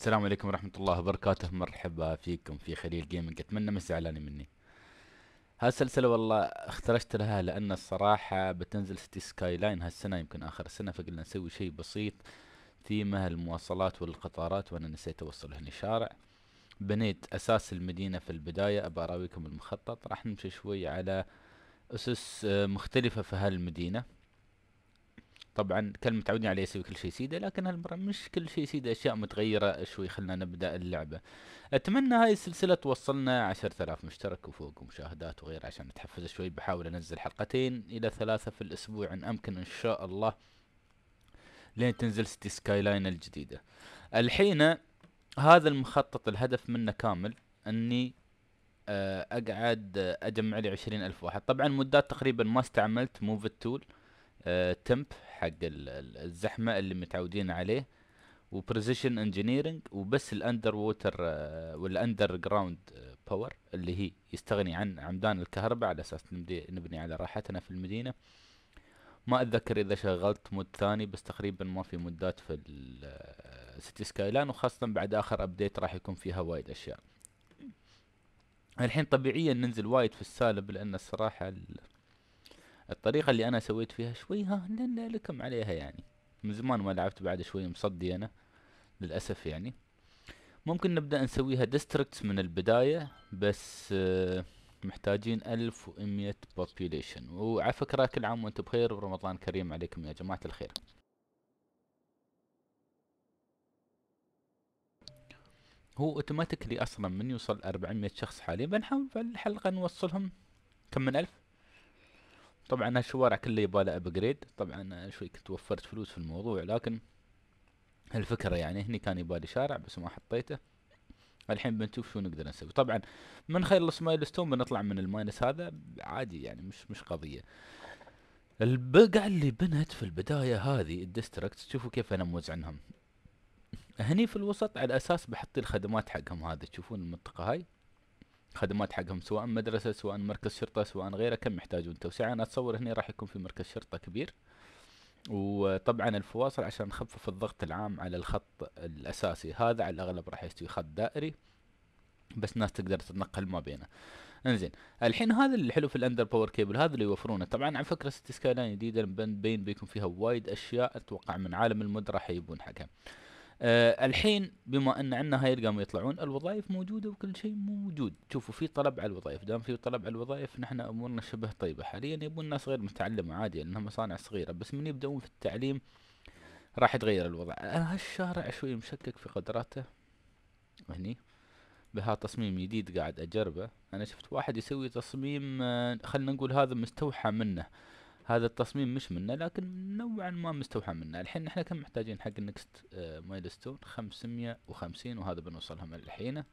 السلام عليكم ورحمة الله وبركاته مرحبا فيكم في خليل جيمنج اتمنى ما زعلانين مني هالسلسلة والله اخترشت لها لان الصراحة بتنزل ستي سكاي لاين هالسنة يمكن اخر السنة فقلنا نسوي شيء بسيط ثيمه المواصلات والقطارات وانا نسيت اوصل هنا شارع بنيت اساس المدينة في البداية ابى اراويكم المخطط راح نمشي شوي على اسس مختلفة في هالمدينة طبعا كان متعودين عليه يسوي كل شيء سيده لكن هالمره مش كل شيء سيده اشياء متغيره شوي خلنا نبدا اللعبه اتمنى هاي السلسله توصلنا 10000 مشترك وفوق ومشاهدات وغيره عشان نتحفز شوي بحاول انزل حلقتين الى ثلاثه في الاسبوع ان امكن ان شاء الله لين تنزل ستي سكاي لاين الجديده الحين هذا المخطط الهدف منه كامل اني آه، اقعد اجمع لي عشرين الف واحد طبعا مدات تقريبا ما استعملت موف التول تمب حق الزحمه اللي متعودين عليه وبريزيشن انجينيرنج وبس الاندر ووتر والاندر جراوند باور اللي هي يستغني عن عمدان الكهرباء على اساس نبني على راحتنا في المدينه ما اتذكر اذا شغلت مود ثاني بس تقريبا ما في مودات في السيتي سكاي لاين وخاصه بعد اخر ابديت راح يكون فيها وايد اشياء الحين طبيعيا ننزل وايد في السالب لان الصراحه الطريقة اللي انا سويت فيها شوي ها لأن لكم عليها يعني من زمان ما لعبت بعد شوي مصدي انا للأسف يعني ممكن نبدأ نسويها ديستركتس من البداية بس آه، محتاجين ألف ومية population وعلى فكرة كل عام وانتم بخير ورمضان كريم عليكم يا جماعة الخير هو اوتوماتيكلي اصلا من يوصل 400 شخص حاليا بنحاول في الحلقة نوصلهم كم من ألف طبعا هالشوارع كلها يبغى لها ابجريد طبعا شوي كنت وفرت فلوس في الموضوع لكن الفكره يعني هني كان يبالي شارع بس ما حطيته الحين بنشوف شو نقدر نسوي طبعا من مايل ستون بنطلع من الماينس هذا عادي يعني مش مش قضيه البقع اللي بنت في البداية هذه الديستركت شوفوا كيف انا عنهم هني في الوسط على اساس بحط الخدمات حقهم هذا تشوفون المنطقة هاي خدمات حقهم سواء مدرسة سواء مركز شرطة سواء غيره كم يحتاجون توسعة أنا أتصور هنا راح يكون في مركز شرطة كبير وطبعا الفواصل عشان نخفف الضغط العام على الخط الأساسي هذا على الأغلب راح يستوي خط دائري بس ناس تقدر تتنقل ما بينه انزين الحين هذا الحلو في الاندر باور كيبل هذا اللي يوفرونه طبعا على فكره ست سكاي لاين جديده بين بيكون فيها وايد اشياء اتوقع من عالم المود راح يبون حقها أه الحين بما ان عندنا هاي القام يطلعون الوظائف موجوده وكل شيء موجود شوفوا في طلب على الوظائف دام في طلب على الوظائف نحن امورنا شبه طيبه حاليا يبون ناس غير متعلمه عادي لانها مصانع صغيره بس من يبدأون في التعليم راح يتغير الوضع انا هالشارع شوي مشكك في قدراته هني بها تصميم جديد قاعد اجربه انا شفت واحد يسوي تصميم آه، خلينا نقول هذا مستوحى منه هذا التصميم مش منه لكن نوعا ما مستوحى منه الحين احنا كم محتاجين حق النكست آه، مايلستون خمسمية وخمسين وهذا بنوصلهم الحين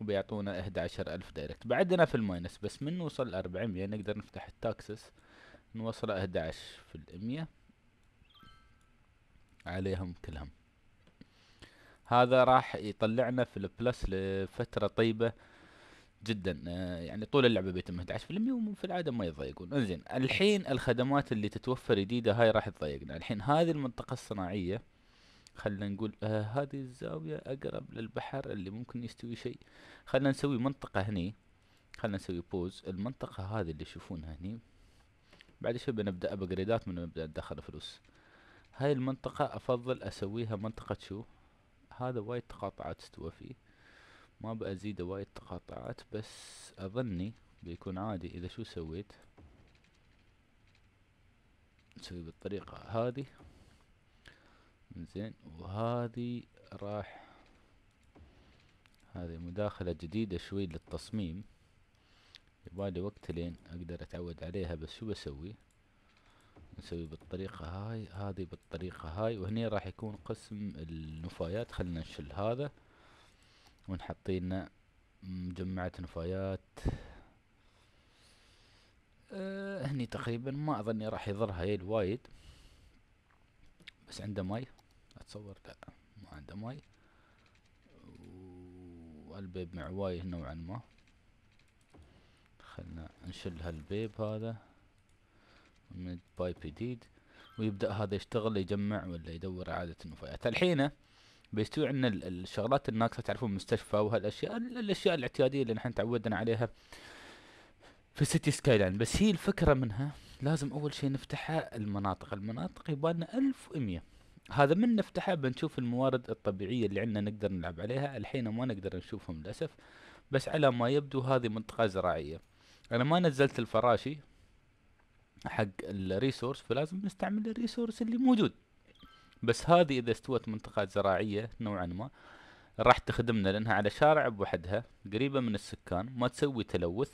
وبيعطونا احدى عشر الف دايركت بعدنا في الماينس بس من نوصل اربعمية نقدر نفتح التاكسس نوصله احدى عشر في المية عليهم كلهم هذا راح يطلعنا في البلس لفترة طيبة جدا آه، يعني طول اللعبه بيتم 11% وفي العاده ما يضايقون انزين الحين الخدمات اللي تتوفر جديده هاي راح تضايقنا الحين هذه المنطقه الصناعيه خلينا نقول آه هذه الزاويه اقرب للبحر اللي ممكن يستوي شيء خلينا نسوي منطقه هني خلينا نسوي بوز المنطقه هذه اللي يشوفونها هني بعد شوي بنبدا ابجريدات من نبدا ندخل فلوس هاي المنطقه افضل اسويها منطقه شو هذا وايد تقاطعات استوى فيه ما بأزيده وايد تقاطعات بس أظني بيكون عادي إذا شو سويت نسوي بالطريقة هذه زين وهذه راح هذه مداخلة جديدة شوي للتصميم يبالي وقت لين أقدر أتعود عليها بس شو بسوي نسوي بالطريقة هاي هذه بالطريقة هاي وهني راح يكون قسم النفايات خلنا نشل هذا ونحطين مجمعة نفايات أه هني تقريبا ما اظني راح يضرها يد وايد بس عنده ماي اتصور لا ما عنده ماي والبيب معواي نوعا ما خلنا نشل هالبيب هذا من بايب جديد ويبدأ هذا يشتغل يجمع ولا يدور إعادة النفايات الحينه بيستوي عندنا الشغلات الناقصه تعرفون مستشفى وهالاشياء الاشياء الاعتياديه اللي نحن تعودنا عليها في سيتي سكاي لاين بس هي الفكره منها لازم اول شيء نفتحها المناطق المناطق يبالنا 1100 هذا من نفتحها بنشوف الموارد الطبيعيه اللي عندنا نقدر نلعب عليها الحين ما نقدر نشوفهم للاسف بس على ما يبدو هذه منطقه زراعيه انا ما نزلت الفراشي حق الريسورس فلازم نستعمل الريسورس اللي موجود بس هذه اذا استوت منطقات زراعية نوعا ما راح تخدمنا لانها على شارع بوحدها قريبة من السكان ما تسوي تلوث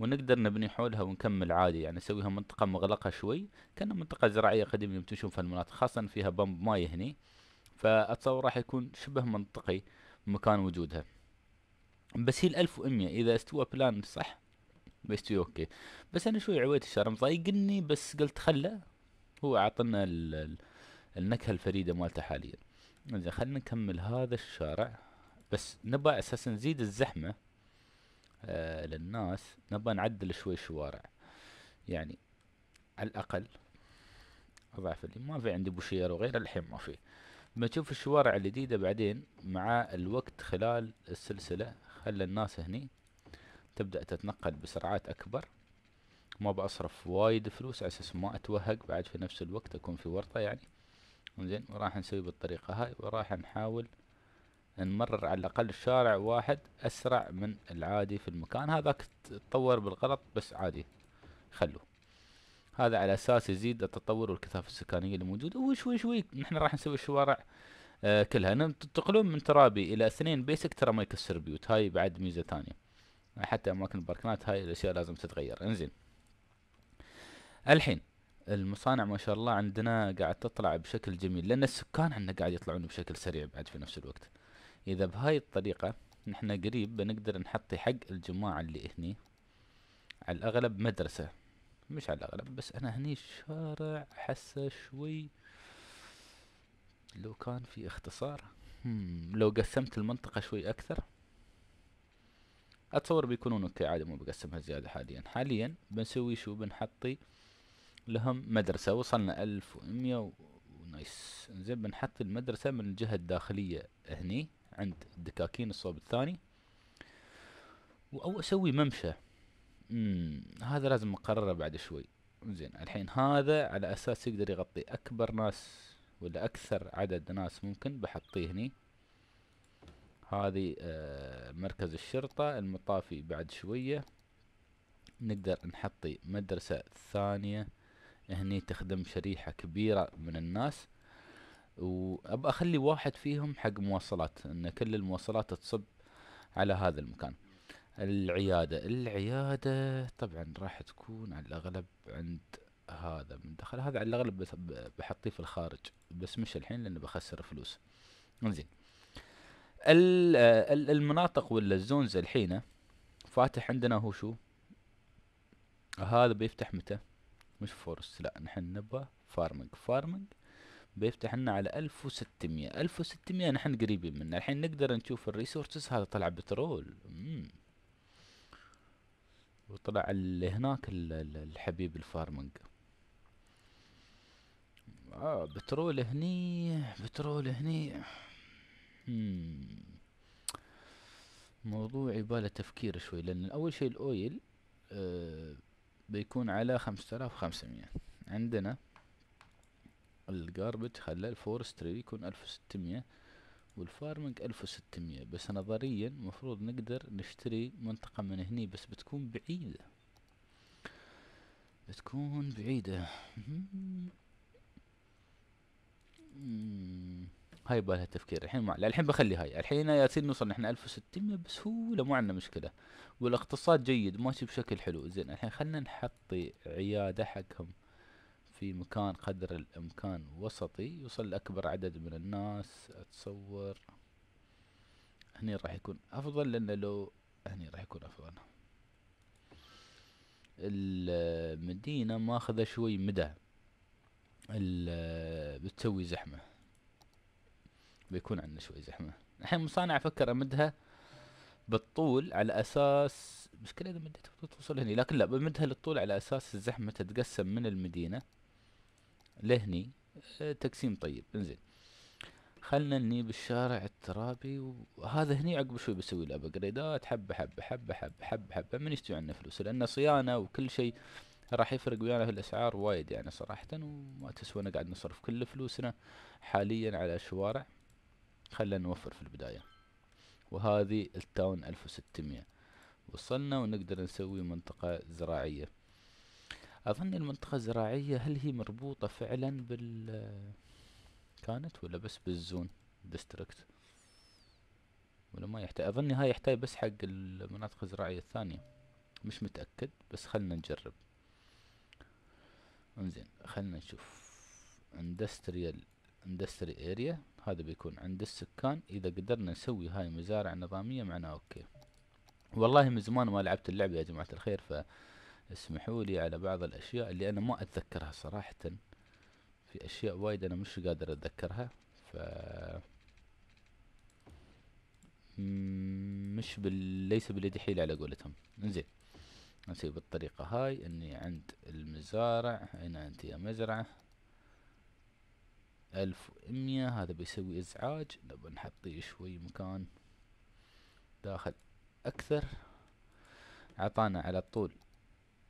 ونقدر نبني حولها ونكمل عادي يعني نسويها منطقة مغلقة شوي كأنها منطقة زراعية قديمة يوم تشوف المناطق خاصة فيها بمب ماي هني فأتصور راح يكون شبه منطقي مكان وجودها بس هي الألف وأمية إذا استوى بلان صح بيستوي أوكي بس أنا شوي عويت الشارع مضايقني بس قلت خله هو عطنا ال النكهة الفريدة مالته حاليا انزين خلنا نكمل هذا الشارع بس نبى اساسا نزيد الزحمة آه للناس نبى نعدل شوي شوارع يعني على الاقل اضعف اللي ما في عندي بوشير وغيره الحين ما في بنشوف الشوارع الجديدة بعدين مع الوقت خلال السلسلة خلى الناس هني تبدأ تتنقل بسرعات أكبر ما بأصرف وايد فلوس على أساس ما أتوهق بعد في نفس الوقت أكون في ورطة يعني زين وراح نسوي بالطريقة هاي وراح نحاول نمرر على الأقل شارع واحد أسرع من العادي في المكان هذاك تطور بالغلط بس عادي خلوه هذا على أساس يزيد التطور والكثافة السكانية الموجودة وشوي شوي نحن راح نسوي الشوارع آه كلها تنتقلون من ترابي إلى اثنين بيسك ترى ما يكسر بيوت هاي بعد ميزة ثانية حتى أماكن الباركنات هاي الأشياء لازم تتغير انزين الحين المصانع ما شاء الله عندنا قاعد تطلع بشكل جميل لان السكان عندنا قاعد يطلعون بشكل سريع بعد في نفس الوقت اذا بهاي الطريقه نحن قريب بنقدر نحطي حق الجماعه اللي هني على الاغلب مدرسه مش على الاغلب بس انا هني الشارع حسه شوي لو كان في اختصار لو قسمت المنطقه شوي اكثر اتصور بيكونون اوكي عادي مو بقسمها زياده حاليا حاليا بنسوي شو بنحطي لهم مدرسة وصلنا ألف ومية ونايس زين بنحط المدرسة من الجهة الداخلية هني عند الدكاكين الصوب الثاني أو أسوي ممشى مم. هذا لازم أقرره بعد شوي زين الحين هذا على أساس يقدر يغطي أكبر ناس ولا أكثر عدد ناس ممكن بحطيه هني هذه آه مركز الشرطة المطافي بعد شوية نقدر نحطي مدرسة ثانية هني تخدم شريحة كبيرة من الناس وابى اخلي واحد فيهم حق مواصلات ان كل المواصلات تصب على هذا المكان العيادة العيادة طبعا راح تكون على الاغلب عند هذا من دخل هذا على الاغلب بس بحطيه في الخارج بس مش الحين لانه بخسر فلوس انزين المناطق ولا الزونز الحين فاتح عندنا هو شو هذا بيفتح متى مش فورست لا نحن نبغى فارمنج فارمنج بيفتح لنا على ألف وستمية ألف وستمية نحن قريبين منه الحين نقدر نشوف الريسورسز هذا طلع بترول مم. وطلع اللي هناك الحبيب الفارمنج آه بترول هني بترول هني مم. موضوع يباله تفكير شوي لأن أول شيء الأويل آه بيكون على خمسة آلاف وخمسمية عندنا الجاربج خلى الفورستري يكون ألف وستمية والفارمنج ألف وستمية بس نظريا مفروض نقدر نشتري منطقة من هني بس بتكون بعيدة بتكون بعيدة هاي بالها تفكير الحين ما الحين بخلي هاي الحين ياسين نوصل نحن 1600 بسهوله مو عندنا مشكله والاقتصاد جيد ماشي بشكل حلو زين الحين خلنا نحط عياده حقهم في مكان قدر الامكان وسطي يوصل لاكبر عدد من الناس اتصور هني راح يكون افضل لان لو هني راح يكون افضل المدينة ماخذة شوي مدى بتسوي زحمة بيكون عندنا شوي زحمه الحين مصانع افكر امدها بالطول على اساس مشكلة اذا مديتها بالطول توصل هني لكن لا بمدها للطول على اساس الزحمه تتقسم من المدينه لهني آه، تقسيم طيب انزين خلنا هني بالشارع الترابي وهذا هني عقب شوي بسوي له ابجريدات حبه حبه حبه حبه حبه حبه من يستوي عنا فلوس لان صيانه وكل شيء راح يفرق ويانا في الاسعار وايد يعني صراحة وما تسوى نقعد نصرف كل فلوسنا حاليا على شوارع خلنا نوفر في البداية وهذه التاون 1600 وصلنا ونقدر نسوي منطقة زراعية أظن المنطقة الزراعية هل هي مربوطة فعلا بال كانت ولا بس بالزون ديستريكت ولا ما يحتاج أظن هاي يحتاج بس حق المناطق الزراعية الثانية مش متأكد بس خلنا نجرب انزين خلنا نشوف اندستريال اندستري اريا هذا بيكون عند السكان اذا قدرنا نسوي هاي مزارع نظامية معناه اوكي والله من زمان ما لعبت اللعبة يا جماعة الخير فاسمحوا لي على بعض الاشياء اللي انا ما اتذكرها صراحة في اشياء وايد انا مش قادر اتذكرها ف مش بال... ليس باليد حيل على قولتهم زين نسوي بالطريقة هاي اني عند المزارع هنا انت يا مزرعة ألف ومية هذا بيسوي إزعاج نبغى نحطيه شوي مكان داخل أكثر عطانا على طول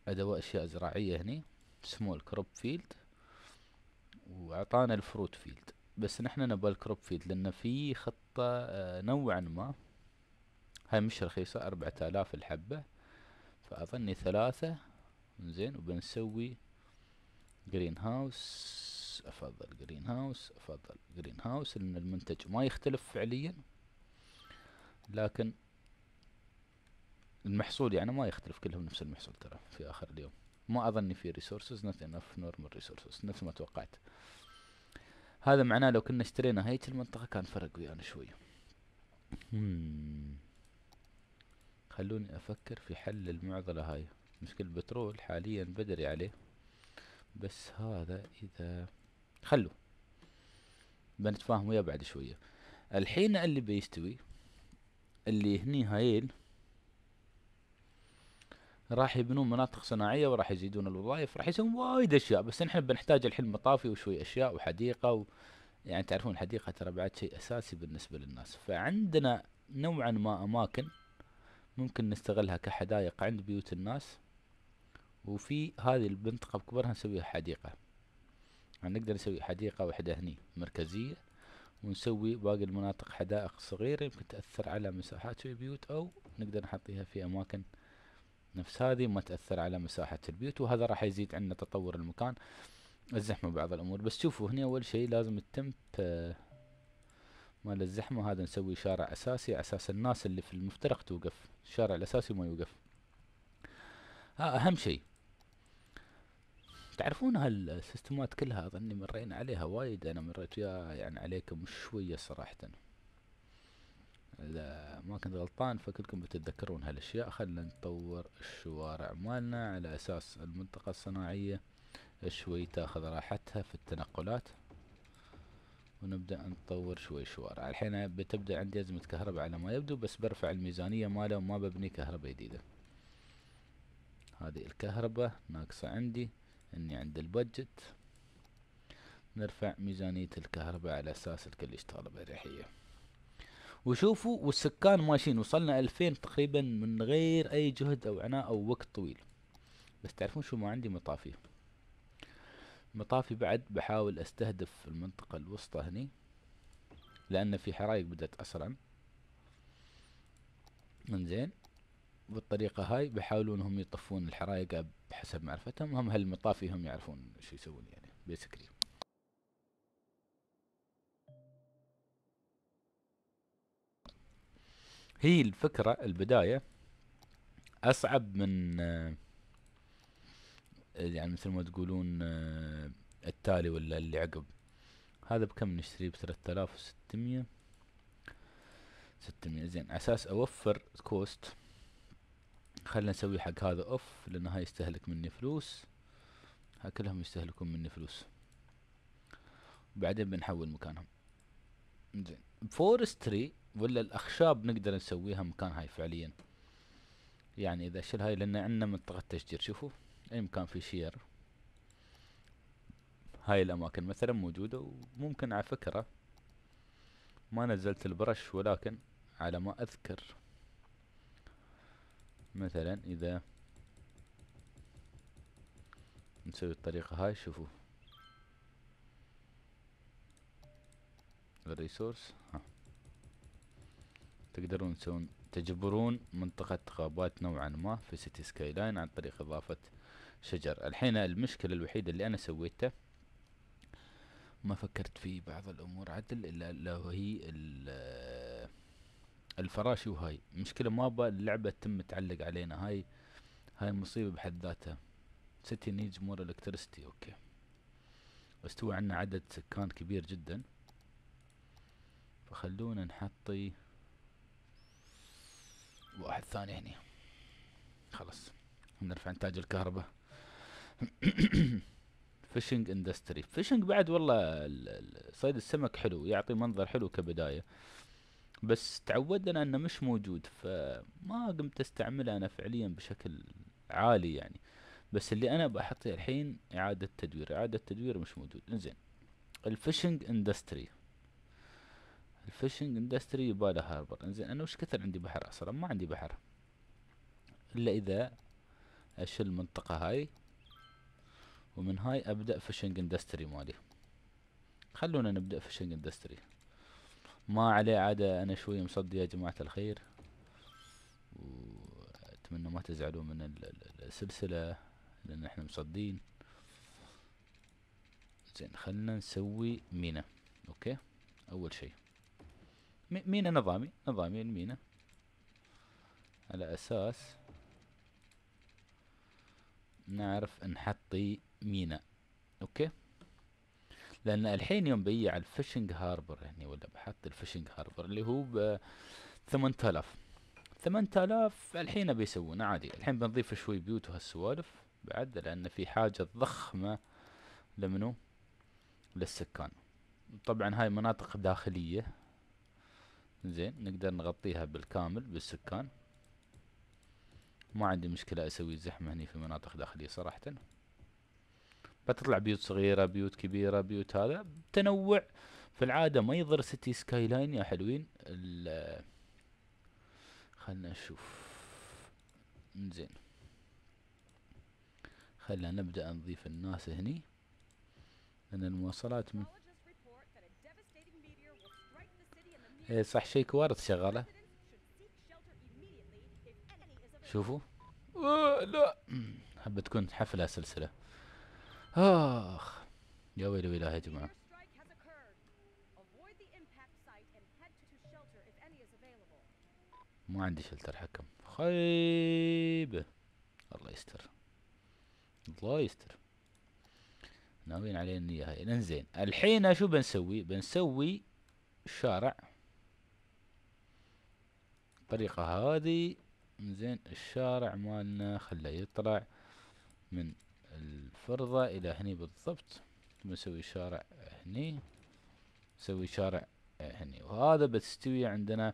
أدوات أشياء زراعية هني سمول كروب فيلد وعطانا الفروت فيلد بس نحنا نبغى الكروب فيلد لأن في خطة آه، نوعا ما هاي مش رخيصة أربعة آلاف الحبة فأظني ثلاثة زين وبنسوي جرين هاوس افضل جرين هاوس افضل جرين هاوس لان المنتج ما يختلف فعليا لكن المحصول يعني ما يختلف كلهم نفس المحصول ترى في اخر اليوم ما اظن في ريسورسز نوت انف نورمال ريسورسز نفس ما توقعت هذا معناه لو كنا اشترينا هيك المنطقه كان فرق ويانا شوي hmm. خلوني افكر في حل المعضله هاي مشكل البترول حاليا بدري عليه بس هذا اذا خلو بنتفاهم وياه بعد شوية الحين اللي بيستوي اللي هني هايل راح يبنون مناطق صناعية وراح يزيدون الوظائف راح يسوون وايد اشياء بس نحن بنحتاج الحين مطافي وشوي اشياء وحديقة و... يعني تعرفون الحديقة ترى بعد شيء اساسي بالنسبة للناس فعندنا نوعا ما اماكن ممكن نستغلها كحدائق عند بيوت الناس وفي هذه المنطقة بكبرها نسويها حديقة يعني نقدر نسوي حديقة واحدة هني مركزية ونسوي باقي المناطق حدائق صغيرة يمكن تأثر على مساحات في البيوت أو نقدر نحطيها في أماكن نفس هذه ما تأثر على مساحة البيوت وهذا راح يزيد عندنا تطور المكان الزحمة بعض الأمور بس شوفوا هنا أول شيء لازم التمب مال الزحمة هذا نسوي شارع أساسي أساس الناس اللي في المفترق توقف الشارع الأساسي ما يوقف ها أهم شيء تعرفون هالسيستمات كلها اظني مرينا عليها وايد انا مريت وياها يعني عليكم شوية صراحة اذا ما كنت غلطان فكلكم بتتذكرون هالاشياء خلنا نطور الشوارع مالنا على اساس المنطقة الصناعية شوي تاخذ راحتها في التنقلات ونبدأ نطور شوي شوارع الحين بتبدأ عندي أزمة كهرباء على ما يبدو بس برفع الميزانية ماله وما ببني كهرباء جديدة هذه الكهرباء ناقصة عندي اني عند البجت نرفع ميزانية الكهرباء على اساس الكل يشتغل بأريحية وشوفوا والسكان ماشيين وصلنا الفين تقريبا من غير اي جهد او عناء او وقت طويل بس تعرفون شو ما عندي مطافي مطافي بعد بحاول استهدف المنطقة الوسطى هني لان في حرايق بدأت اسرع انزين بالطريقة هاي بيحاولون هم يطفون الحرايق بحسب معرفتهم هم هالمطافي هم يعرفون شو يسوون يعني بيسكلي هي الفكرة البداية أصعب من يعني مثل ما تقولون التالي ولا اللي عقب هذا بكم نشتريه ب 3600 600 زين على أساس أوفر كوست خلنا نسوي حق هذا اوف لان هاي يستهلك مني فلوس ها كلهم يستهلكون مني فلوس بعدين بنحول مكانهم زين فورستري ولا الاخشاب نقدر نسويها مكان هاي فعليا يعني اذا شل هاي لان عندنا منطقة تشجير شوفوا اي مكان في شير هاي الاماكن مثلا موجودة وممكن على فكرة ما نزلت البرش ولكن على ما اذكر مثلا إذا نسوي الطريقة هاي شوفوا الريسورس ها تقدرون تسوون تجبرون منطقة غابات نوعا ما في سيتي سكاي لاين عن طريق إضافة شجر الحين المشكلة الوحيدة اللي أنا سويته ما فكرت في بعض الأمور عدل إلا هي الفراشي وهاي مشكلة ما با اللعبة تتم تعلق علينا هاي هاي مصيبة بحد ذاتها سيتي نيدز مور الكتريستي اوكي استوى عندنا عدد سكان كبير جدا فخلونا نحطي واحد ثاني هني خلاص نرفع انتاج الكهرباء فيشنج اندستري فيشنج بعد والله صيد السمك حلو يعطي منظر حلو كبدايه بس تعودنا انه مش موجود فما قمت استعمله انا فعليا بشكل عالي يعني بس اللي انا بحطه الحين اعادة تدوير اعادة تدوير مش موجود انزين الفيشنج اندستري الفيشنج اندستري يباله هاربر انزين انا وش كثر عندي بحر اصلا ما عندي بحر الا اذا اشل المنطقة هاي ومن هاي ابدأ فيشنج اندستري مالي خلونا نبدأ فيشنج اندستري ما عليه عادة أنا شوي مصدي يا جماعة الخير وأتمنى ما تزعلوا من السلسلة لأن احنا مصدين زين خلنا نسوي مينا أوكي أول شيء مينا نظامي نظامي المينا على أساس نعرف نحطي مينا أوكي لان الحين يوم بيع على الفيشنج هاربر هني يعني، ولا بحط الفيشنج هاربر اللي هو ب 8000 8000 الحين بيسوونه عادي الحين بنضيف شوي بيوت وهالسوالف بعد لان في حاجه ضخمه لمنو للسكان طبعا هاي مناطق داخليه زين نقدر نغطيها بالكامل بالسكان ما عندي مشكله اسوي زحمه هني في مناطق داخليه صراحه بتطلع بيوت صغيرة بيوت كبيرة بيوت هذا تنوع في العادة ما يضر سيتي سكاي لاين يا حلوين خلنا نشوف زين خلنا نبدأ نضيف الناس هني لأن المواصلات من ايه صح شيء كوارث شغالة شوفوا لا حبة تكون حفلة سلسلة آخ يا ويلي ويلاه يا جماعة ما عندي شلتر حكم خيبة الله يستر الله يستر ناويين علينا اياها انزين الحين شو بنسوي بنسوي الشارع الطريقة هذه انزين الشارع مالنا خله يطلع من الفرضة الى هني بالضبط بنسوي شارع هني نسوي شارع هني وهذا بتستوي عندنا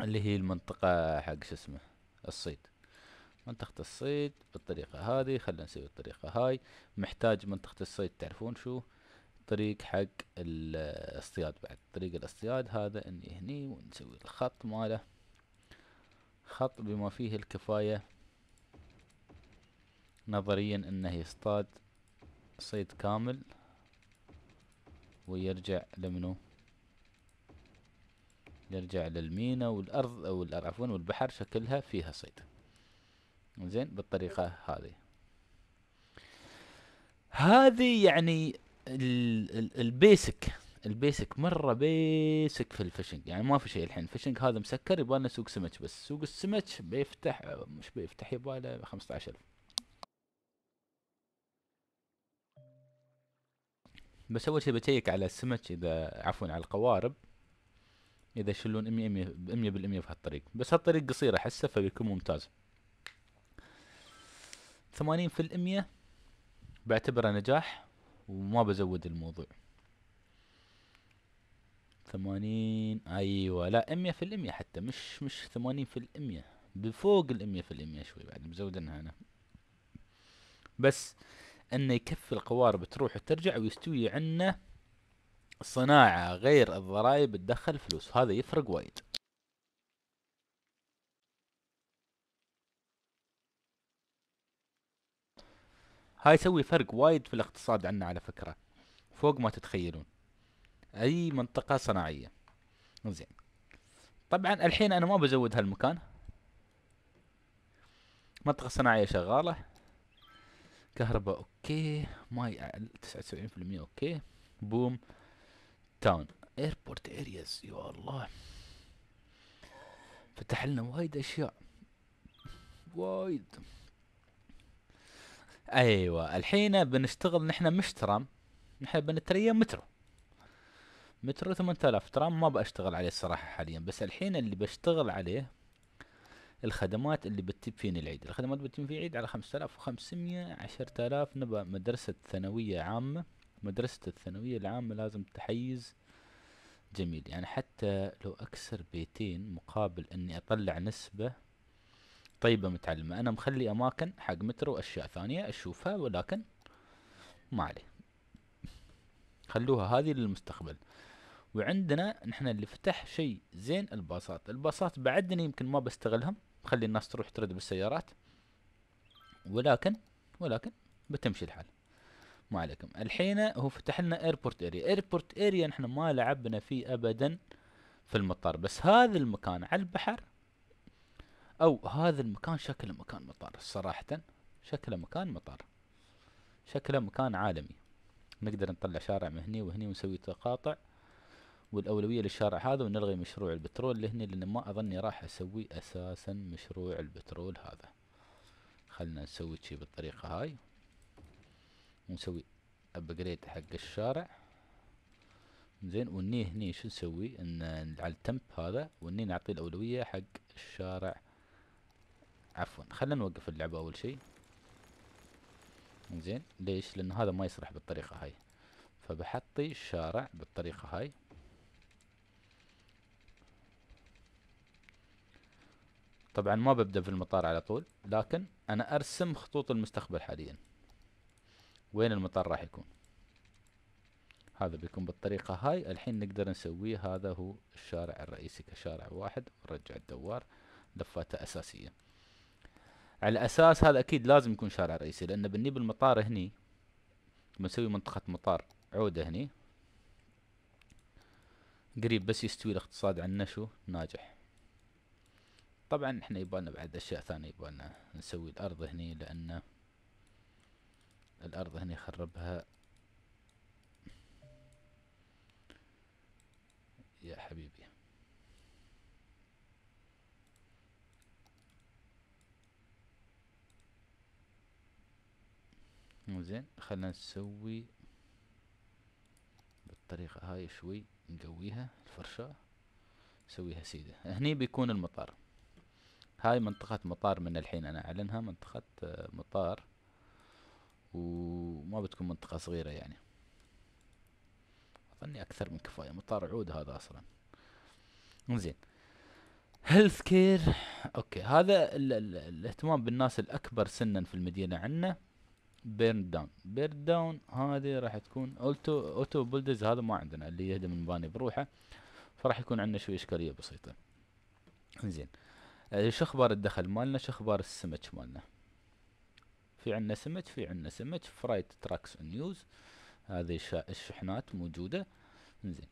اللي هي المنطقة حق شو اسمه الصيد منطقة الصيد بالطريقة هذه خلنا نسوي الطريقة هاي محتاج منطقة الصيد تعرفون شو طريق حق الاصطياد بعد طريق الاصطياد هذا اني هني ونسوي الخط ماله خط بما فيه الكفاية نظريا انه يصطاد صيد كامل ويرجع لمنو يرجع للمينا والارض او عفوا والبحر شكلها فيها صيد زين بالطريقة هذه هذه يعني البيسك البيسك مره بيسك في الفشنج يعني ما في شيء الحين الفشنج هذا مسكر يبالنا سوق سمك بس سوق السمك بيفتح مش بيفتح يباله 15000 بس اول شيء بشيك على السمك اذا عفوا على القوارب اذا يشلون 100 100 بالمية في هالطريق بس هالطريق قصير احسه فبيكون ممتاز ثمانين في بعتبره نجاح وما بزود الموضوع ثمانين ايوه لا امية في المية حتى مش مش ثمانين في المية بفوق الامية في المية شوي بعد مزودنها انا بس انه يكفي القوارب تروح وترجع ويستوي عنا صناعة غير الضرائب تدخل فلوس هذا يفرق وايد هاي يسوي فرق وايد في الاقتصاد عنا على فكرة فوق ما تتخيلون اي منطقة صناعية زين طبعا الحين انا ما بزود هالمكان منطقة صناعية شغالة كهرباء اوكي ماي تسعة وسبعين في المية اوكي بوم تاون ايربورت ارياز يا الله فتح لنا وايد اشياء وايد ايوه الحين بنشتغل نحن مش ترام نحن بنتريا مترو مترو 8000 ترام ما بشتغل عليه الصراحه حاليا بس الحين اللي بشتغل عليه الخدمات اللي بتتم فيني العيد الخدمات بتتم في عيد على 5500 10000 نبى مدرسة ثانوية عامة مدرسة الثانوية العامة لازم تحيز جميل يعني حتى لو أكسر بيتين مقابل أني أطلع نسبة طيبة متعلمة أنا مخلي أماكن حق مترو وأشياء ثانية أشوفها ولكن ما عليه خلوها هذه للمستقبل وعندنا نحن اللي فتح شيء زين الباصات الباصات بعدني يمكن ما بستغلهم تخلي الناس تروح ترد بالسيارات ولكن ولكن بتمشي الحال ما عليكم الحين هو فتح لنا ايربورت اريا ايربورت اريا نحن ما لعبنا فيه ابدا في المطار بس هذا المكان على البحر او هذا المكان شكله مكان مطار صراحة شكله مكان مطار شكله مكان عالمي نقدر نطلع شارع من هني وهني ونسوي تقاطع والأولوية للشارع هذا ونلغي مشروع البترول لهني لأن ما أظني راح أسوي أساسا مشروع البترول هذا خلنا نسوي شيء بالطريقة هاي ونسوي أبجريد حق الشارع زين وني هني شو نسوي ان على التمب هذا وني نعطي الأولوية حق الشارع عفوا خلنا نوقف اللعبة أول شي زين ليش لأن هذا ما يصلح بالطريقة هاي فبحطي الشارع بالطريقة هاي طبعا ما ببدأ في المطار على طول لكن أنا أرسم خطوط المستقبل حاليا وين المطار راح يكون هذا بيكون بالطريقة هاي الحين نقدر نسويه هذا هو الشارع الرئيسي كشارع واحد ونرجع الدوار لفاته أساسية على أساس هذا أكيد لازم يكون شارع رئيسي لأن بني المطار هني بنسوي منطقة مطار عودة هني قريب بس يستوي الاقتصاد عنا شو ناجح طبعا احنا يبغالنا بعد اشياء ثانية يبغالنا نسوي الارض هني لان الارض هني خربها يا حبيبي زين خلنا نسوي بالطريقة هاي شوي نقويها الفرشاة نسويها سيدة هني بيكون المطار هاي منطقة مطار من الحين أنا أعلنها منطقة آه، مطار وما بتكون منطقة صغيرة يعني أظني أكثر من كفاية مطار عود هذا أصلا زين هيلث كير اوكي هذا ال ال الاهتمام بالناس الاكبر سنا في المدينه عندنا بيرن داون بيرن داون هذه راح تكون اوتو اوتو بولدز هذا ما عندنا اللي يهدم المباني بروحه فراح يكون عندنا شوي اشكاليه بسيطه زين آه، شو اخبار الدخل مالنا شو اخبار السمك مالنا في عندنا سمك في عندنا سمك فرايت تراكس نيوز هذه الشحنات موجودة انزين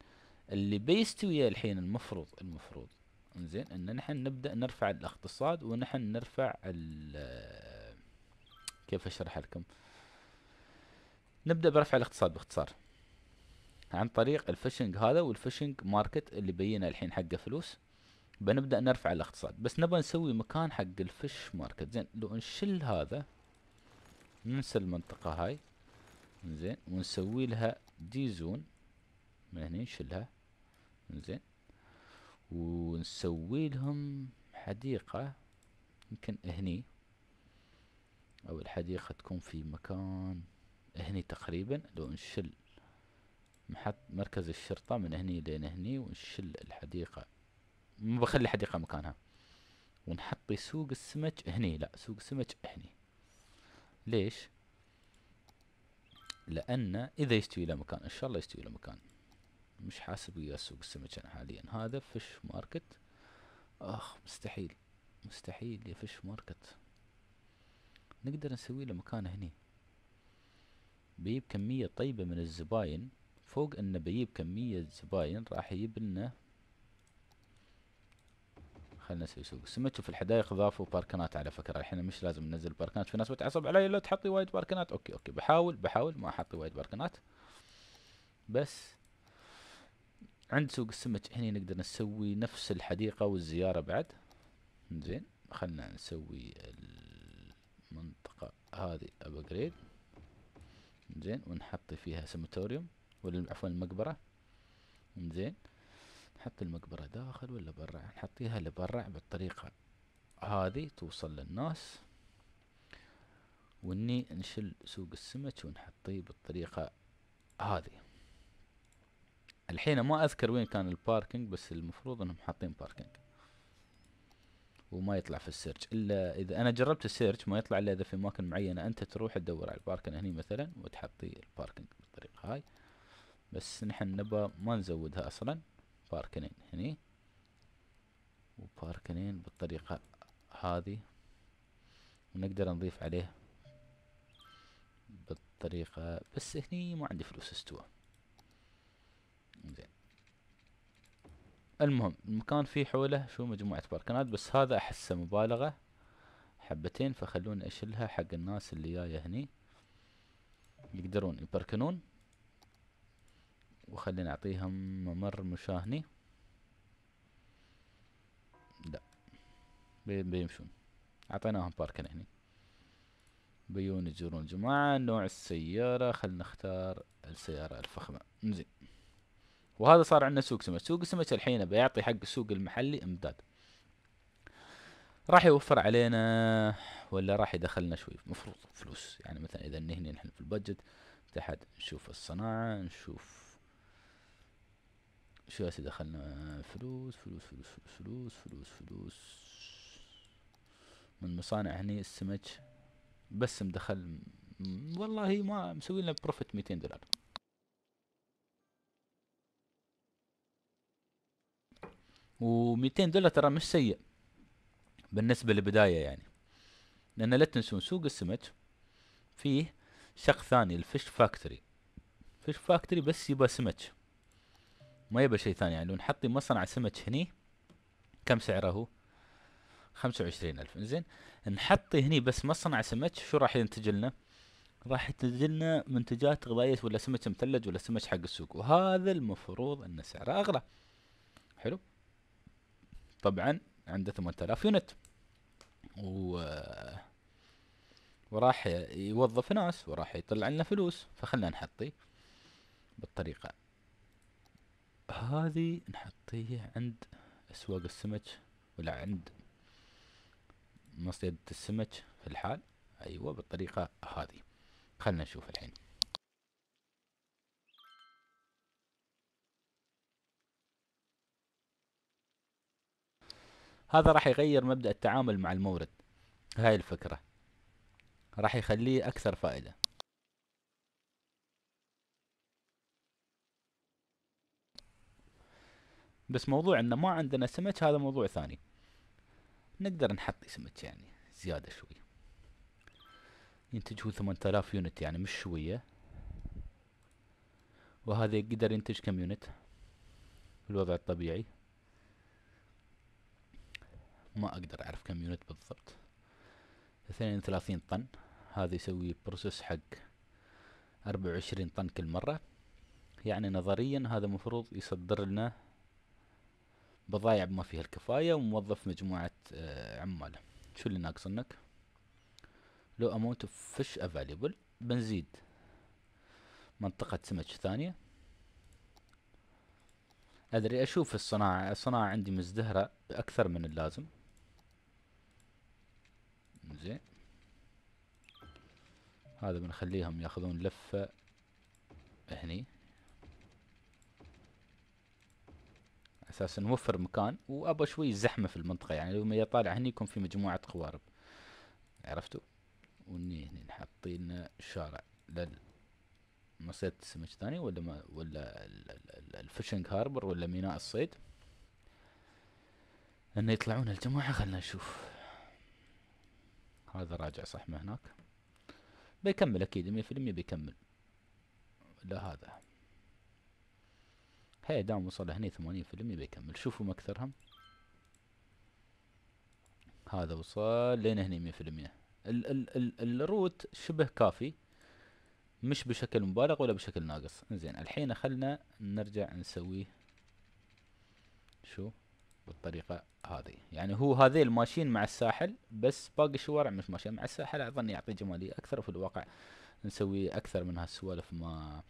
اللي بيستوي الحين المفروض المفروض انزين ان نحن نبدأ نرفع الاقتصاد ونحن نرفع ال كيف اشرح لكم نبدأ برفع الاقتصاد باختصار عن طريق الفشنج هذا والفشنج ماركت اللي بينا الحين حقه فلوس بنبدأ نرفع الاقتصاد بس نبغى نسوي مكان حق الفش ماركت زين لو نشل هذا ننسى المنطقة هاي زين ونسوي لها دي زون من هنا نشلها زين ونسوي لهم حديقة يمكن هني او الحديقة تكون في مكان هني تقريبا لو نشل محط مركز الشرطة من هني لين هني ونشل الحديقة ما بخلي حد مكانها ونحطي سوق السمك هني لا سوق السمك هني ليش لأن إذا يستوي له مكان إن شاء الله يستوي له مكان مش حاسب ويا سوق السمك أنا حاليا هذا فش ماركت آخ مستحيل مستحيل يا فش ماركت نقدر نسوي له مكان هني بيجيب كمية طيبة من الزباين فوق انه بيجيب كمية زباين راح يجيب لنا خلينا نسوي سوق السمك وفي الحدائق ضافوا باركنات على فكره الحين مش لازم ننزل باركنات في ناس بتعصب علي لا تحطي وايد باركنات اوكي اوكي بحاول بحاول ما احطي وايد باركنات بس عند سوق السمك هني نقدر نسوي نفس الحديقه والزياره بعد زين خلنا نسوي المنطقه هذه ابجريد زين ونحط فيها سيماتوريوم ولا عفوا المقبره زين نحط المقبرة داخل ولا برا نحطيها لبرا بالطريقة هذه توصل للناس واني نشل سوق السمك ونحطيه بالطريقة هذه الحين ما اذكر وين كان الباركينج بس المفروض انهم حاطين باركينج وما يطلع في السيرش الا اذا انا جربت السيرش ما يطلع الا اذا في اماكن معينه انت تروح تدور على الباركن هني مثلا وتحطي الباركنج بالطريقه هاي بس نحن نبى ما نزودها اصلا باركنين هني وباركنين بالطريقة هذه ونقدر نضيف عليه بالطريقة بس هني ما عندي فلوس استوى زين المهم المكان فيه حوله شو مجموعة باركنات بس هذا احسه مبالغة حبتين فخلوني اشيلها حق الناس اللي جاية هني يقدرون يباركنون وخلينا نعطيهم ممر مشاهني لا بيمشون اعطيناهم باركن هني بيون يجرون جماعة نوع السيارة خلينا نختار السيارة الفخمة زين وهذا صار عندنا سوق سمك سوق السمك الحين بيعطي حق السوق المحلي امداد راح يوفر علينا ولا راح يدخلنا شوي مفروض فلوس يعني مثلا اذا نهني نحن في البجت تحت نشوف الصناعة نشوف شو هسه دخلنا فلوس فلوس فلوس فلوس فلوس فلوس من مصانع هني السمك بس مدخل والله ما مسوي لنا بروفيت 200 دولار و200 دولار ترى مش سيء بالنسبة للبداية يعني لأن لا تنسون سوق السمك فيه شق ثاني الفيش فاكتوري فيش فاكتوري بس يبى سمك ما يبى شيء ثاني يعني لو نحطي مصنع سمك هني كم سعره هو؟ خمسة وعشرين ألف زين نحطي هني بس مصنع سمك شو راح ينتج لنا؟ راح ينتج لنا منتجات غذائية ولا سمك مثلج ولا سمك حق السوق وهذا المفروض أن سعره أغلى حلو طبعا عنده 8000 يونت و وراح يوظف ناس وراح يطلع لنا فلوس فخلنا نحطي بالطريقة هذه نحطيه عند اسواق السمك ولا عند مصيدة السمك في الحال ايوه بالطريقة هذه خلنا نشوف الحين هذا راح يغير مبدأ التعامل مع المورد هاي الفكرة راح يخليه أكثر فائدة بس موضوع ان ما عندنا سمك هذا موضوع ثاني نقدر نحط سمك يعني زيادة شوي ينتج هو ثمانية يونت يعني مش شوية وهذا يقدر ينتج كم يونت في الوضع الطبيعي ما اقدر اعرف كم يونت بالضبط اثنين وثلاثين طن هذا يسوي بروسيس حق اربعة وعشرين طن كل مرة يعني نظريا هذا مفروض يصدر لنا بضايع بما فيها الكفاية وموظف مجموعة آه، عمال شو اللي ناقص لو اموت فش افاليبل بنزيد منطقة سمك ثانية أدري أشوف الصناعة الصناعة عندي مزدهرة أكثر من اللازم زين هذا بنخليهم ياخذون لفة هني اساس نوفر مكان وابى شوي زحمه في المنطقه يعني لما يطالع هني يكون في مجموعه قوارب عرفتوا وني هني حاطين شارع لل مصيد السمك ثاني ولا ما ولا الفشنج هاربر ولا ميناء الصيد انه يطلعون الجماعه خلنا نشوف هذا راجع صح من هناك بيكمل اكيد 100% بيكمل لا هذا هاي دام وصل هني ثمانين في المية بيكمل شوفوا ما أكثرهم هذا وصل لين هني مية في المية ال ال ال الروت شبه كافي مش بشكل مبالغ ولا بشكل ناقص زين الحين خلنا نرجع نسويه شو بالطريقة هذه يعني هو هذيل ماشيين مع الساحل بس باقي الشوارع مش ماشيين مع الساحل أظن يعطي جمالية أكثر وفي الواقع نسوي أكثر من هالسوالف ما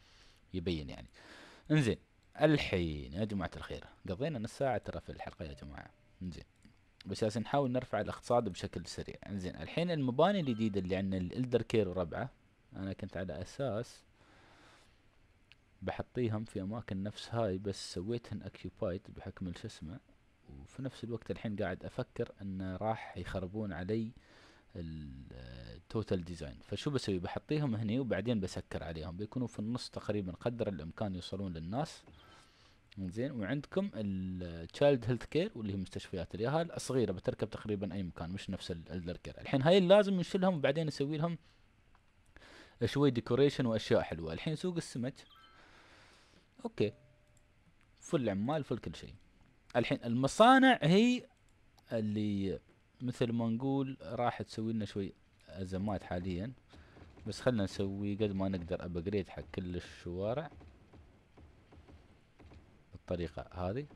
يبين يعني انزين الحين يا جماعة الخير قضينا نص ساعة ترى في الحلقة يا جماعة زين بس عشان نحاول نرفع الاقتصاد بشكل سريع زين الحين المباني الجديدة اللي عندنا الالدر كير وربعه انا كنت على اساس بحطيهم في اماكن نفس هاي بس سويتهن اكيوبايد بحكم شو اسمه وفي نفس الوقت الحين قاعد افكر ان راح يخربون علي التوتال ديزاين فشو بسوي بحطيهم هني وبعدين بسكر عليهم بيكونوا في النص تقريبا قدر الامكان يوصلون للناس زين وعندكم التشايلد هيلث كير واللي هي مستشفيات اليهال الصغيره بتركب تقريبا اي مكان مش نفس الالدر كير الحين هاي لازم نشيلهم وبعدين نسوي لهم شوي ديكوريشن واشياء حلوه الحين سوق السمك اوكي فل عمال فل كل شيء الحين المصانع هي اللي مثل ما نقول راح تسوي لنا شوي ازمات حاليا بس خلنا نسوي قد ما نقدر ابجريد حق كل الشوارع الطريقة هذه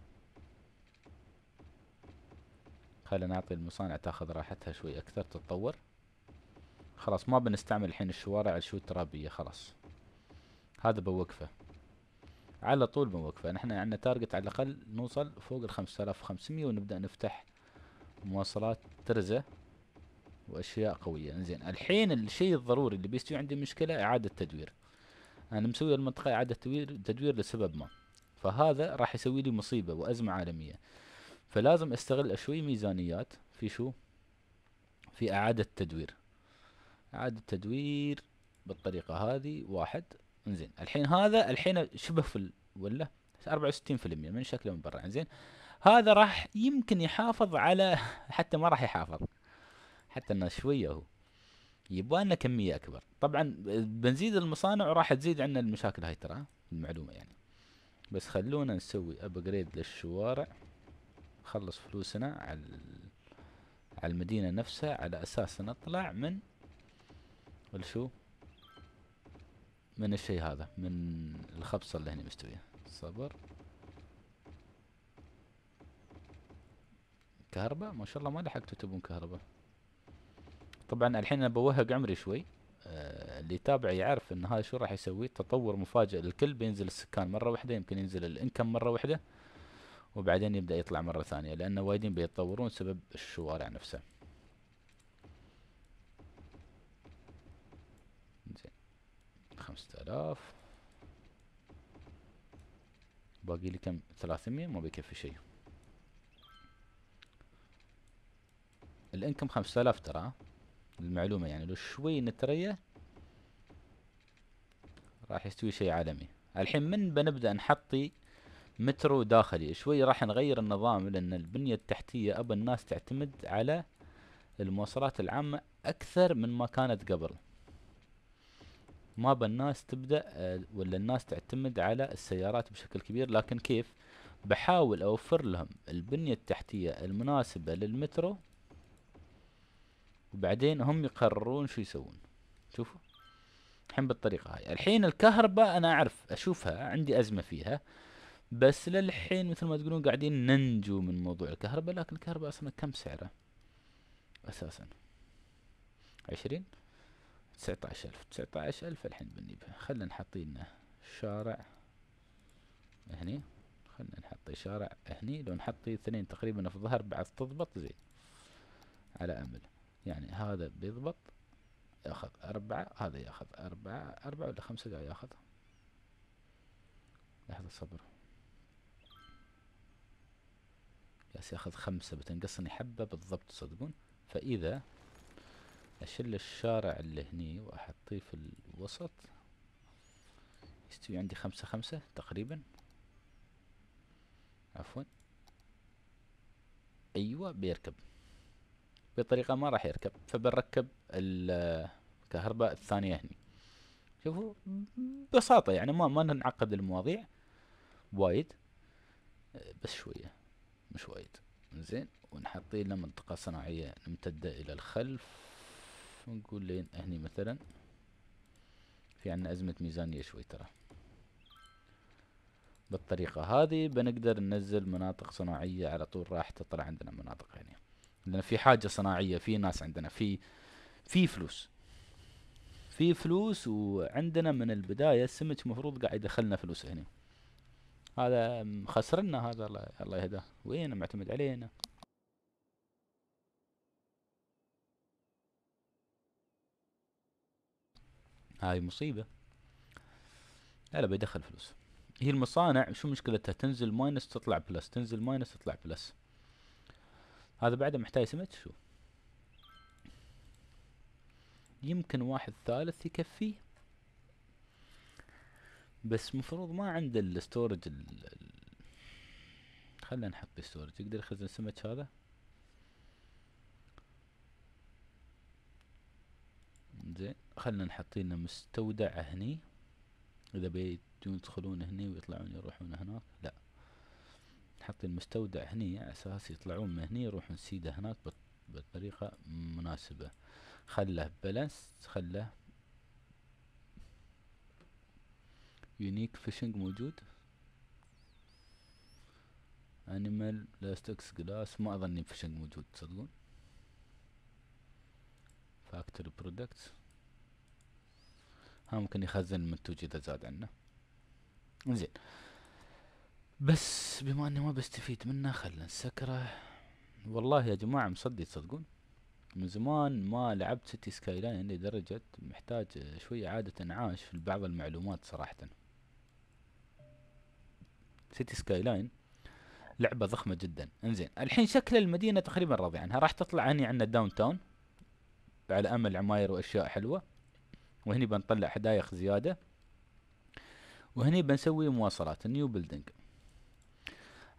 خلينا نعطي المصانع تاخذ راحتها شوي اكثر تتطور خلاص ما بنستعمل الحين الشوارع الشو الترابية خلاص هذا بوقفه على طول بوقفه نحن عندنا تارجت على الاقل نوصل فوق الخمسة الاف وخمسمية ونبدأ نفتح مواصلات ترزة واشياء قوية انزين الحين الشيء الضروري اللي بيستوي عندي مشكلة اعادة تدوير انا مسوي المنطقة اعادة تدوير لسبب ما فهذا راح يسوي لي مصيبة وأزمة عالمية فلازم استغل شوي ميزانيات في شو في إعادة تدوير إعادة تدوير بالطريقة هذه واحد انزين الحين هذا الحين شبه في ولا 64% من شكله من برا انزين هذا راح يمكن يحافظ على حتى ما راح يحافظ حتى انه شويه هو يبغى لنا كميه اكبر طبعا بنزيد المصانع وراح تزيد عندنا المشاكل هاي ترى المعلومه يعني بس خلونا نسوي ابجريد للشوارع نخلص فلوسنا على على المدينة نفسها على اساس نطلع من شو من الشيء هذا من الخبصة اللي هني مستوية صبر كهرباء ما شاء الله ما لحقتوا تبون كهرباء طبعا الحين انا بوهق عمري شوي آه، اللي يتابع يعرف ان هذا شو راح يسوي تطور مفاجئ للكل بينزل السكان مره واحده يمكن ينزل الانكم مره واحده وبعدين يبدا يطلع مره ثانيه لانه وايدين بيتطورون سبب الشوارع نفسها زين خمسة آلاف باقي لي كم 300 ما بيكفي شيء الانكم خمسة آلاف ترى المعلومة يعني لو شوي نتريا راح يستوي شيء عالمي الحين من بنبدأ نحطي مترو داخلي شوي راح نغير النظام لأن البنية التحتية أبى الناس تعتمد على المواصلات العامة أكثر من ما كانت قبل ما الناس تبدأ ولا الناس تعتمد على السيارات بشكل كبير لكن كيف بحاول أوفر لهم البنية التحتية المناسبة للمترو وبعدين هم يقررون شو يسوون شوفوا الحين بالطريقة هاي الحين الكهرباء أنا أعرف أشوفها عندي أزمة فيها بس للحين مثل ما تقولون قاعدين ننجو من موضوع الكهرباء لكن الكهرباء أصلا كم سعره أساسا عشرين تسعة عشر ألف تسعة عشر ألف الحين بنجيبها خلنا لنا شارع هني خلنا نحط شارع هني لو نحط اثنين تقريبا في الظهر بعد تضبط زين على أمل يعني هذا بيضبط ياخذ أربعة هذا ياخذ أربعة أربعة ولا خمسة قاعد ياخذ لحظة صبر بس ياخذ خمسة بتنقصني حبة بالضبط تصدقون فإذا أشل الشارع اللي هني وأحطيه في الوسط يستوي عندي خمسة خمسة تقريبا عفوا أيوة بيركب بطريقه ما راح يركب فبنركب الكهرباء الثانيه هني شوفوا ببساطه يعني ما ما نعقد المواضيع وايد بس شويه مش وايد زين ونحطي لنا منطقه صناعيه ممتده الى الخلف ونقول لين هني مثلا في عندنا ازمه ميزانيه شوي ترى بالطريقة هذه بنقدر ننزل مناطق صناعية على طول راح تطلع عندنا مناطق هنا لان في حاجه صناعيه في ناس عندنا في في فلوس في فلوس وعندنا من البدايه السمك مفروض قاعد يدخلنا فلوس هنا هذا خسرنا هذا الله, الله يهداه وين معتمد علينا هاي مصيبه لا لا بيدخل فلوس هي المصانع شو مشكلتها تنزل ماينس تطلع بلس تنزل ماينس تطلع بلس هذا بعده محتاج شو يمكن واحد ثالث يكفيه بس مفروض ما عنده الستورج ال... خلنا نحط الستورج يقدر يخزن سمك هذا زين خلنا نحط لنا مستودع هني اذا بيجون يدخلون هني ويطلعون يروحون هناك لا حاطين المستودع هني اساس يطلعون من هني يروحون سيده هناك بطريقة مناسبة خله بلس خله يونيك فيشنج موجود انيمال لاستكس جلاس ما اظني فيشنج موجود تصدقون فاكتور برودكتس ها ممكن يخزن المنتوج اذا زاد عنه زين بس بما اني ما بستفيد منه خلنا نسكره والله يا جماعة مصدي تصدقون من زمان ما لعبت سيتي سكاي لاين لدرجة محتاج شوية إعادة انعاش في بعض المعلومات صراحة سيتي سكاي لاين لعبة ضخمة جدا انزين الحين شكل المدينة تقريبا راضي عنها راح تطلع هني عندنا داون تاون على امل عماير واشياء حلوة وهني بنطلع حدايق زيادة وهني بنسوي مواصلات نيو بيلدينج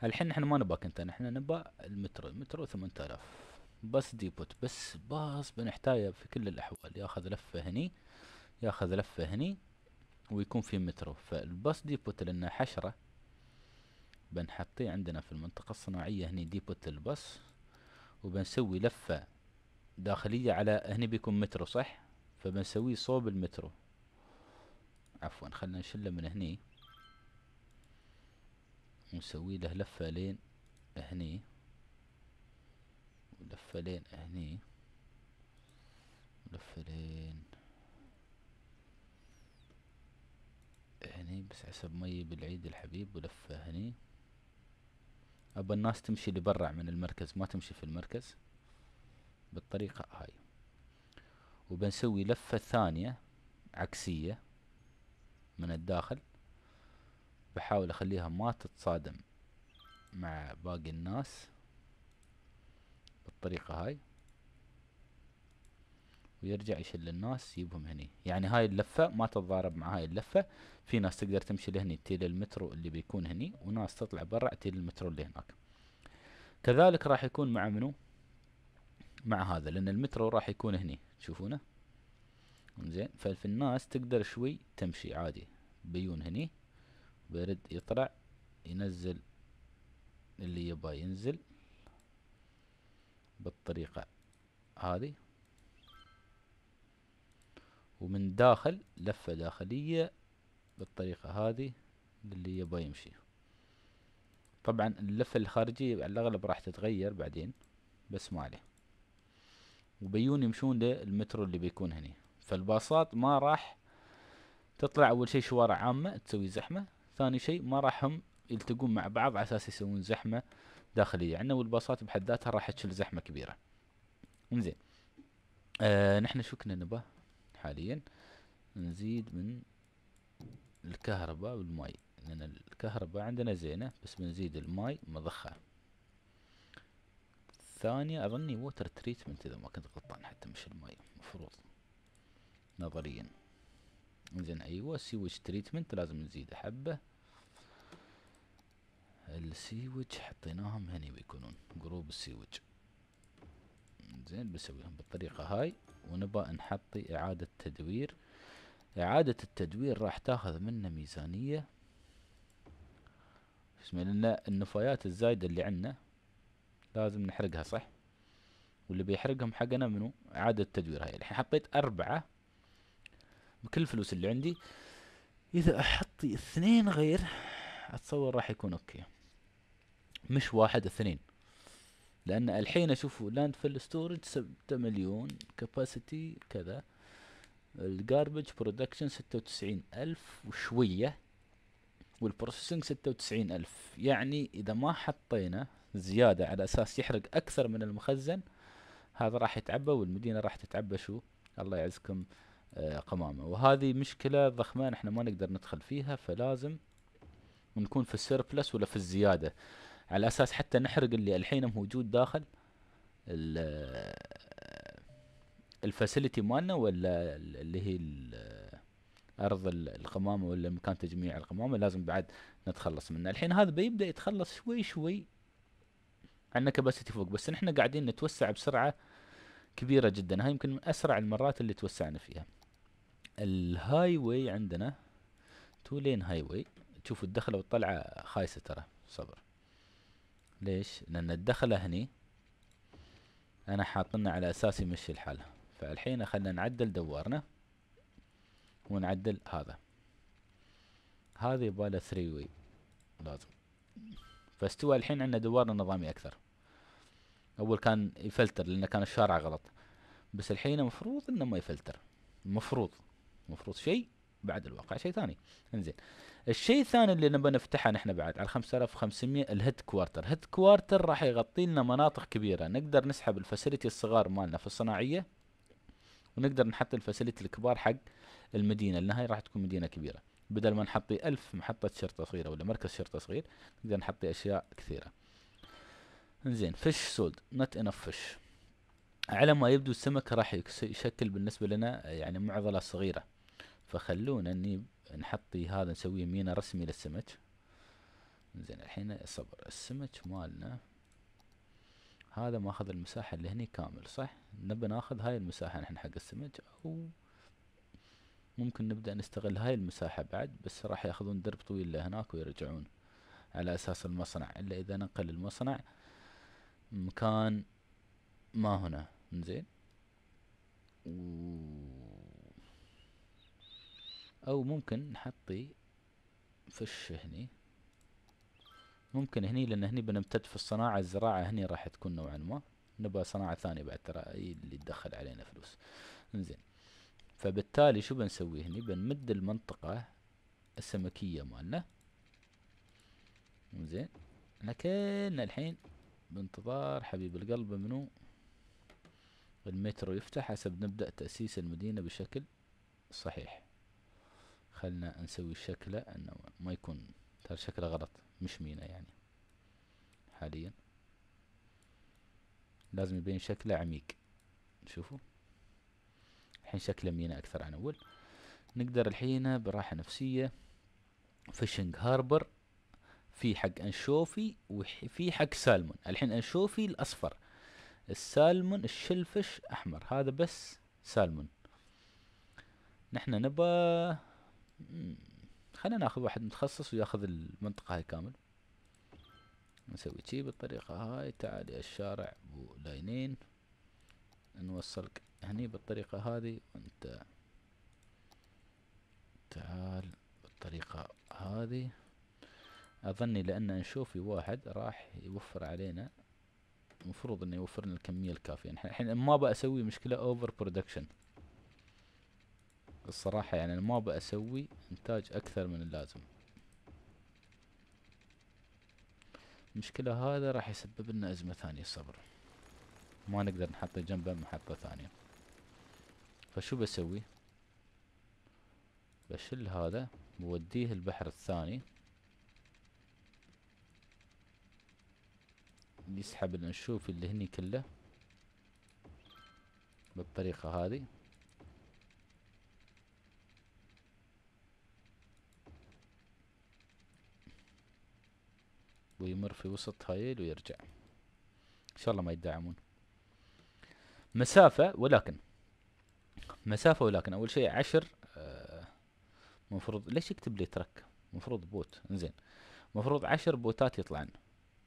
الحين احنا ما نبغى كنتا احنا نبغى المترو المترو 8000 بس ديبوت بس باص بنحتاجه في كل الاحوال ياخذ لفه هني ياخذ لفه هني ويكون في مترو فالباص ديبوت لانه حشره بنحطيه عندنا في المنطقه الصناعيه هني ديبوت الباص وبنسوي لفه داخليه على هني بيكون مترو صح فبنسويه صوب المترو عفوا خلنا نشله من هني ونسوي له لفة لين هني ولفة لين هني ولفة لين هني بس حسب مي بالعيد الحبيب ولفة هني أبى الناس تمشي لبرع من المركز ما تمشي في المركز بالطريقة هاي وبنسوي لفة ثانية عكسية من الداخل بحاول اخليها ما تتصادم مع باقي الناس بالطريقة هاي ويرجع يشل الناس يجيبهم هني يعني هاي اللفة ما تتضارب مع هاي اللفة في ناس تقدر تمشي لهني تيل المترو اللي بيكون هني وناس تطلع برا تيل المترو اللي هناك كذلك راح يكون مع منو مع هذا لان المترو راح يكون هني تشوفونه زين فالناس تقدر شوي تمشي عادي بيون هني برد يطلع ينزل اللي يبا ينزل بالطريقة هذه ومن داخل لفة داخلية بالطريقة هذه للي يبا يمشي طبعا اللفة الخارجية على الأغلب راح تتغير بعدين بس ما عليه وبيون يمشون للمترو اللي بيكون هني فالباصات ما راح تطلع أول شي شوارع عامة تسوي زحمة ثاني شيء ما راح هم يلتقون مع بعض على اساس يسوون زحمه داخليه عندنا والباصات بحد ذاتها راح تشيل زحمه كبيره انزين آه نحن شو كنا نبه حاليا نزيد من الكهرباء والماي لان الكهرباء عندنا زينه بس بنزيد الماي مضخه الثانية اظني ووتر تريتمنت اذا ما كنت غلطان حتى مش الماي مفروض نظريا زين ايوه سيوج تريتمنت لازم نزيد حبة السيوج حطيناهم هني بيكونون جروب السيوج زين بسويهم بالطريقة هاي ونبى نحطي إعادة تدوير إعادة التدوير راح تاخذ منا ميزانية اسمه لأن النفايات الزايدة اللي عندنا لازم نحرقها صح واللي بيحرقهم حقنا منو إعادة التدوير هاي الحين حطيت أربعة بكل الفلوس اللي عندي إذا أحطي اثنين غير أتصور راح يكون أوكي مش واحد اثنين لان الحين اشوفوا لاند فيل ستورج ستة مليون كباسيتي كذا الجاربج برودكشن ستة وتسعين الف وشوية والبروسيسنج ستة وتسعين الف يعني اذا ما حطينا زيادة على اساس يحرق اكثر من المخزن هذا راح يتعبى والمدينة راح تتعبى شو الله يعزكم آه قمامة وهذه مشكلة ضخمة احنا ما نقدر ندخل فيها فلازم نكون في السيربلس ولا في الزيادة على اساس حتى نحرق اللي الحين موجود داخل الفاسيلتي مالنا ولا اللي هي ارض القمامه ولا مكان تجميع القمامه لازم بعد نتخلص منه الحين هذا بيبدا يتخلص شوي شوي عندنا كباسيتي فوق بس نحن قاعدين نتوسع بسرعه كبيره جدا هاي يمكن من اسرع المرات اللي توسعنا فيها الهاي واي عندنا تو لين هاي واي تشوفوا الدخله والطلعه خايسه ترى صبر ليش لان الدخله هني انا حاطنا على اساس يمشي الحال فالحين خلينا نعدل دوارنا ونعدل هذا هذا يباله 3 وي لازم فاستوى الحين عندنا دوارنا نظامي اكثر اول كان يفلتر لأن كان الشارع غلط بس الحين المفروض انه ما يفلتر المفروض المفروض شيء بعد الواقع شيء ثاني انزين الشيء الثاني اللي نبغى نفتحه نحن بعد على 5500 الهيد كوارتر هيد كوارتر راح يغطي لنا مناطق كبيره نقدر نسحب الفاسيلتي الصغار مالنا في الصناعيه ونقدر نحط الفاسيلتي الكبار حق المدينه لانها راح تكون مدينه كبيره بدل ما نحطي ألف محطة شرطة صغيرة ولا مركز شرطة صغير نقدر نحطي أشياء كثيرة انزين فش سولد نت انف فش على ما يبدو السمك راح يشكل بالنسبة لنا يعني معضلة صغيرة فخلونا اني نحطي هذا نسويه مينا رسمي للسمك زين الحين صبر السمك مالنا هذا ماخذ المساحة اللي هني كامل صح نبي ناخذ هاي المساحة نحن حق السمك او ممكن نبدأ نستغل هاي المساحة بعد بس راح ياخذون درب طويل لهناك ويرجعون على اساس المصنع الا اذا نقل المصنع مكان ما هنا زين و او ممكن نحطي فش هني ممكن هني لان هني بنمتد في الصناعة الزراعة هني راح تكون نوعا ما نبغى صناعة ثانية بعد ترى اللي تدخل علينا فلوس انزين فبالتالي شو بنسوي هني بنمد المنطقة السمكية مالنا انزين احنا كلنا الحين بانتظار حبيب القلب منو المترو يفتح حسب نبدأ تأسيس المدينة بشكل صحيح خلنا نسوي شكله انه ما يكون ترى شكله غلط مش مينا يعني حاليا لازم يبين شكله عميق شوفوا الحين شكله مينا اكثر عن اول نقدر الحين براحة نفسية فيشنج هاربر في حق انشوفي وفي حق سالمون الحين انشوفي الاصفر السالمون الشلفش احمر هذا بس سالمون نحن نبا خلينا ناخذ واحد متخصص وياخذ المنطقة هاي كامل نسوي شي بالطريقة هاي تعال يا الشارع بو لاينين نوصلك هني بالطريقة هذي وانت تعال بالطريقة هذي اظني لان نشوف واحد راح يوفر علينا المفروض انه يوفر لنا الكمية الكافية الحين ما بسوي مشكلة اوفر برودكشن الصراحة يعني ما بأسوي انتاج اكثر من اللازم المشكلة هذا راح يسبب لنا ازمة ثانية الصبر ما نقدر نحط جنبه محطة ثانية فشو بسوي بشيل هذا بوديه البحر الثاني يسحب الانشوف اللي هني كله بالطريقة هذه ويمر في وسط هايل ويرجع ان شاء الله ما يدعمون مسافة ولكن مسافة ولكن اول شيء عشر المفروض آه، ليش يكتب لي ترك مفروض بوت انزين مفروض عشر بوتات يطلعن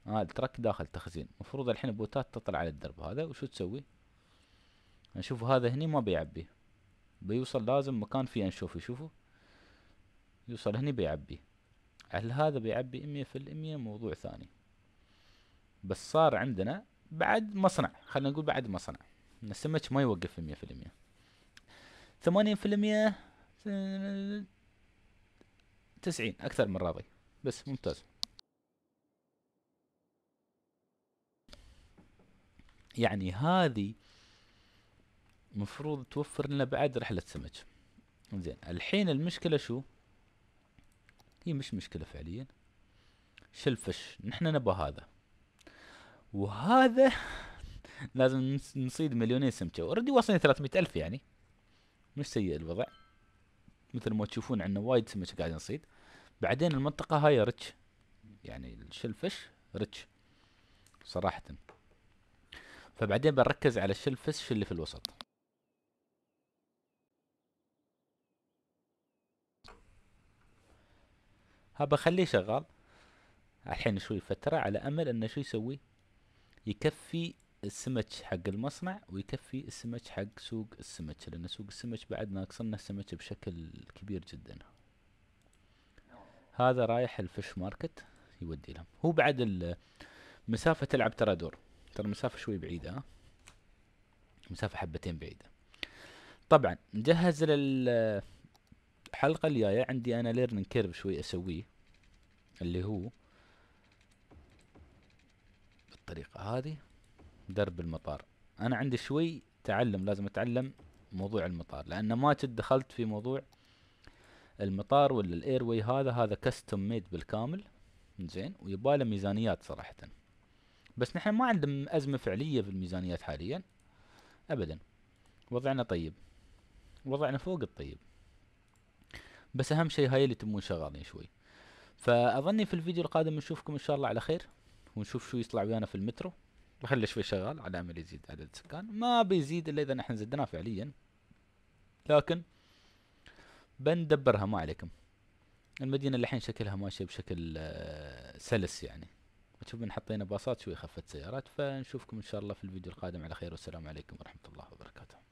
ها آه الترك داخل تخزين مفروض الحين بوتات تطلع على الدرب هذا وشو تسوي نشوف هذا هني ما بيعبي بيوصل لازم مكان فيه انشوفي شوفوا يوصل هني بيعبي هل هذا بيعبي امية في المية موضوع ثاني بس صار عندنا بعد مصنع خلينا نقول بعد مصنع ان السمك ما يوقف امية في المية ثمانين في المية تسعين اكثر من راضي بس ممتاز يعني هذه مفروض توفر لنا بعد رحلة سمك زين الحين المشكلة شو هي مش مشكلة فعليا شلفش نحن نبغى هذا وهذا لازم نصيد مليونين سمكة اوريدي وصلنا 300 ألف يعني مش سيء الوضع مثل ما تشوفون عندنا وايد سمكة قاعدين نصيد بعدين المنطقة هاي ريتش يعني الشلفش ريتش صراحة فبعدين بنركز على الشلفش اللي في الوسط هبا خليه شغال الحين شوي فترة على أمل إنه شو يسوي يكفي السمك حق المصنع ويكفي السمك حق سوق السمك لأن سوق السمك بعد ناقصنا السمك بشكل كبير جدا هذا رايح الفش ماركت يودي لهم هو بعد المسافة تلعب ترى دور ترى المسافة شوي بعيدة ها مسافة حبتين بعيدة طبعا نجهز لل الحلقه الجايه عندي انا ليرنينج كيرف شوي اسويه اللي هو بالطريقه هذه درب المطار انا عندي شوي تعلم لازم اتعلم موضوع المطار لان ما جد دخلت في موضوع المطار ولا الايروي هذا هذا كاستم ميد بالكامل زين ويباله ميزانيات صراحه بس نحن ما عندنا ازمه فعليه في الميزانيات حاليا ابدا وضعنا طيب وضعنا فوق الطيب بس اهم شيء هاي اللي تبون شغالين شوي فاظني في الفيديو القادم نشوفكم ان شاء الله على خير ونشوف شو يطلع ويانا في المترو بخلي شوي شغال على امل يزيد عدد السكان ما بيزيد الا اذا نحن زدناه فعليا لكن بندبرها ما عليكم المدينه الحين شكلها ماشيه بشكل آه، سلس يعني من حطينا باصات شوي خفت سيارات فنشوفكم ان شاء الله في الفيديو القادم على خير والسلام عليكم ورحمه الله وبركاته